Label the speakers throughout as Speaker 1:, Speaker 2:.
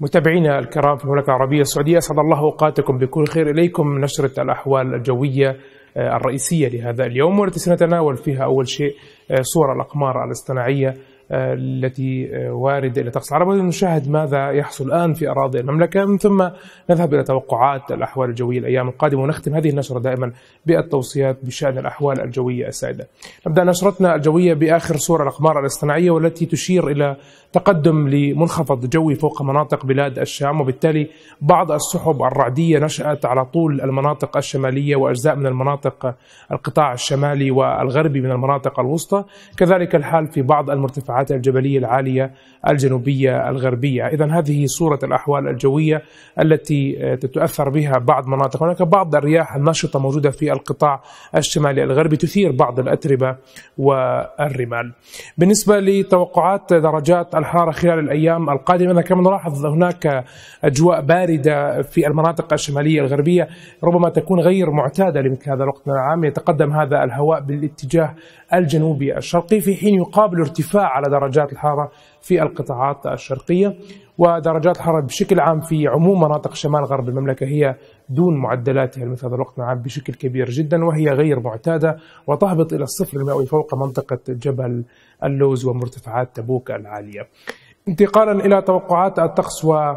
Speaker 1: متابعينا الكرام في المملكة العربية السعودية أسعد الله أوقاتكم بكل خير إليكم نشرة الأحوال الجوية آه، الرئيسية لهذا اليوم والتي سنتناول فيها أول شيء آه، صور الأقمار الاصطناعية آه، التي آه، واردة إلى طقس العرب نشاهد ماذا يحصل الآن في أراضي المملكة من ثم نذهب إلى توقعات الأحوال الجوية الأيام القادمة ونختم هذه النشرة دائما بالتوصيات بشأن الأحوال الجوية السائدة نبدأ نشرتنا الجوية بآخر صور الأقمار الاصطناعية والتي تشير إلى تقدم لمنخفض جوي فوق مناطق بلاد الشام وبالتالي بعض السحب الرعدية نشأت على طول المناطق الشمالية وأجزاء من المناطق القطاع الشمالي والغربي من المناطق الوسطى كذلك الحال في بعض المرتفعات المرتفعات الجبلية العالية الجنوبية الغربية إذا هذه صورة الأحوال الجوية التي آه، تتأثر بها بعض مناطق هناك بعض الرياح النشطة موجودة في القطاع الشمالي الغربي تثير بعض الأتربة والرمال بالنسبة لتوقعات درجات الحرارة خلال الأيام القادمة كما نلاحظ هناك أجواء باردة في المناطق الشمالية الغربية ربما تكون غير معتادة لمثل هذا الوقت من العام يتقدم هذا الهواء بالاتجاه الجنوبي الشرقي في حين يقابل ارتفاع على درجات الحرارة في القطاعات الشرقية ودرجات الحرارة بشكل عام في عموم مناطق شمال غرب المملكة هي دون معدلاتها مثل هذا الوقت نعم بشكل كبير جدا وهي غير معتادة وتهبط إلى الصفر المئوي فوق منطقة جبل اللوز ومرتفعات تبوك العالية انتقالا إلى توقعات الطقس و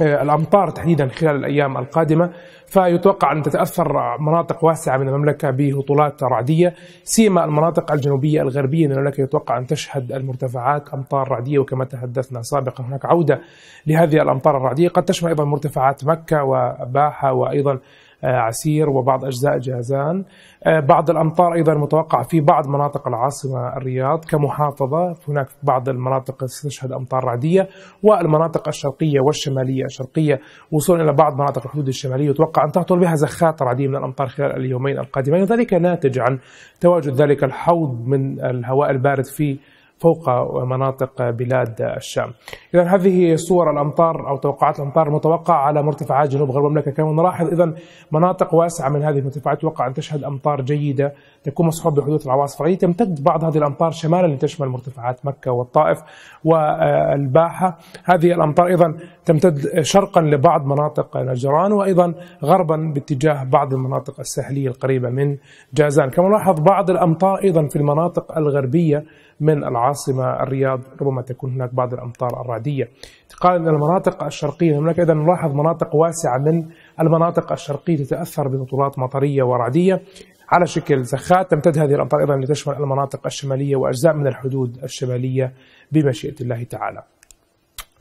Speaker 1: آه، الامطار تحديدا خلال الايام القادمه فيتوقع ان تتاثر مناطق واسعه من المملكه بهطولات رعديه سيما المناطق الجنوبيه الغربيه من المملكه يتوقع ان تشهد المرتفعات امطار رعديه وكما تحدثنا سابقا هناك عوده لهذه الامطار الرعديه قد تشمل ايضا مرتفعات مكه وباحه وايضا آه، عسير وبعض أجزاء جازان آه، بعض الأمطار أيضا متوقع في بعض مناطق العاصمة الرياض كمحافظة هناك بعض المناطق ستشهد أمطار رعدية والمناطق الشرقية والشمالية الشرقية وصولا إلى بعض مناطق الحدود الشمالية يتوقع أن تهطل بها زخات رعدية من الأمطار خلال اليومين القادمين وذلك ناتج عن تواجد ذلك الحوض من الهواء البارد في فوق مناطق بلاد الشام إذا هذه صور الأمطار أو توقعات الأمطار المتوقعة على مرتفعات جنوب غرب المملكة كما نلاحظ إذا مناطق واسعة من هذه المرتفعات توقع أن تشهد أمطار جيدة تكون مصحوبة بحدوث العواصف الرعدية تمتد بعض هذه الأمطار شمالا لتشمل مرتفعات مكة والطائف والباحة هذه الأمطار أيضا تمتد شرقا لبعض مناطق نجران وأيضا غربا باتجاه بعض المناطق الساحلية القريبة من جازان كما نلاحظ بعض الأمطار أيضا في المناطق الغربية من العاصمة الرياض ربما تكون هناك بعض الأمطار الرعدية انتقالا إلى المناطق الشرقية هناك أيضا نلاحظ مناطق واسعة من المناطق الشرقية تتأثر بهطولات مطرية ورعدية على شكل زخات تمتد هذه الأمطار أيضا لتشمل المناطق الشمالية وأجزاء من الحدود الشمالية بمشيئة الله تعالى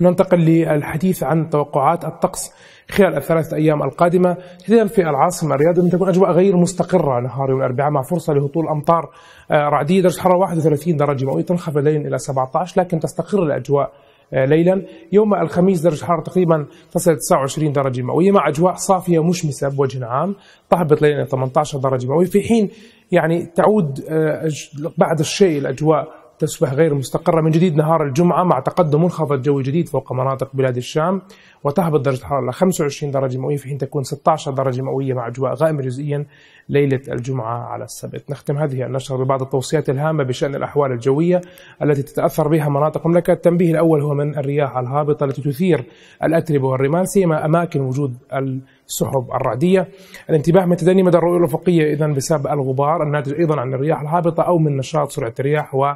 Speaker 1: ننتقل للحديث عن توقعات الطقس خلال الثلاثة أيام القادمة تحديدا في العاصمة الرياض أن تكون أجواء غير مستقرة نهار يوم الأربعاء مع فرصة لهطول أمطار آه، رعدية درجة الحرارة 31 درجة مئوية تنخفض ليلا إلى 17 لكن تستقر الأجواء آه، ليلا يوم الخميس درجة الحرارة تقريبا تصل 29 درجة مئوية مع أجواء صافية مشمسة بوجه عام تهبط ليلا إلى 18 درجة مئوية في حين يعني تعود آه، بعد الشيء الأجواء تصبح غير مستقرة من جديد نهار الجمعة مع تقدم منخفض جوي جديد فوق مناطق بلاد الشام وتهبط درجة الحرارة إلى 25 درجة مئوية في حين تكون 16 درجة مئوية مع أجواء غائمة جزئيا ليلة الجمعة على السبت نختم هذه النشرة ببعض التوصيات الهامة بشأن الأحوال الجوية التي تتأثر بها مناطق المملكة التنبيه الأول هو من الرياح الهابطة التي تثير الأتربة والرمال سيما أماكن وجود السحب الرعدية الانتباه من تدني مدى الرؤية الأفقية إذا بسبب الغبار الناتج أيضا عن الرياح الهابطة أو من نشاط سرعة الرياح و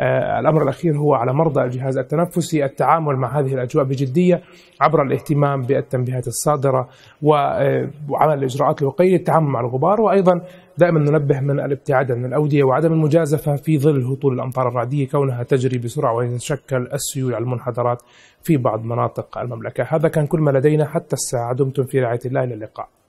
Speaker 1: آه، الأمر الأخير هو على مرضى الجهاز التنفسي التعامل مع هذه الأجواء بجدية عبر الاهتمام بالتنبيهات الصادرة آه، وعمل الإجراءات الوقائية للتعامل مع الغبار وأيضا دائما ننبه من الابتعاد عن الأودية وعدم المجازفة في ظل هطول الأمطار الرعدية كونها تجري بسرعة ويتشكل السيول على المنحدرات في بعض مناطق المملكة هذا كان كل ما لدينا حتى الساعة دمتم في رعاية الله إلى اللقاء